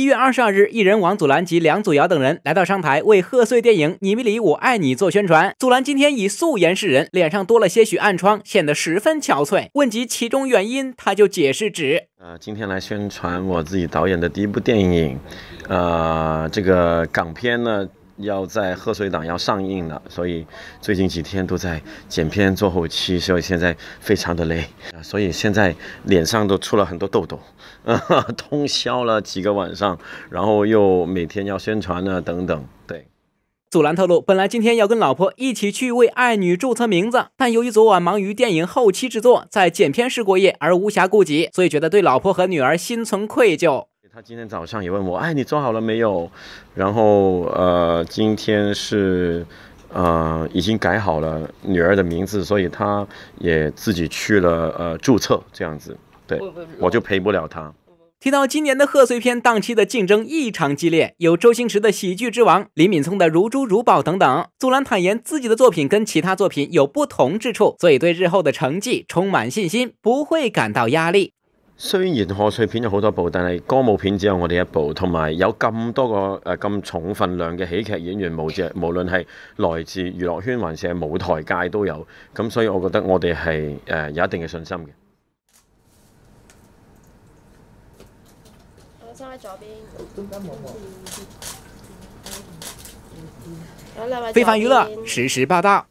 一月二十二日，艺人王祖蓝及梁祖尧等人来到商台为贺岁电影《你迷离我爱你》做宣传。祖蓝今天以素颜示人，脸上多了些许暗疮，显得十分憔悴。问及其中原因，他就解释指：呃，今天来宣传我自己导演的第一部电影，呃，这个港片呢。要在贺岁档要上映了，所以最近几天都在剪片做后期，所以现在非常的累，所以现在脸上都出了很多痘痘，啊，通宵了几个晚上，然后又每天要宣传呢等等，对。祖蓝透露，本来今天要跟老婆一起去为爱女注册名字，但由于昨晚忙于电影后期制作，在剪片室过夜而无暇顾及，所以觉得对老婆和女儿心存愧疚。他今天早上也问我，哎，你做好了没有？然后，呃，今天是，呃，已经改好了女儿的名字，所以他也自己去了，呃，注册这样子。对，我就陪不了他。提到今年的贺岁片档期的竞争异常激烈，有周星驰的《喜剧之王》，李敏聪的《如珠如宝》等等。祖蓝坦言自己的作品跟其他作品有不同之处，所以对日后的成绩充满信心，不会感到压力。雖然賀歲片有好多部，但係歌舞片只有我哋一部，同埋有咁多個誒咁重份量嘅喜劇演員無隻 無論係來自娛樂圈還是係舞台界都有，咁所以我覺得我哋係誒有一定嘅信心嘅。我坐喺左邊。非凡娛樂，時時報道。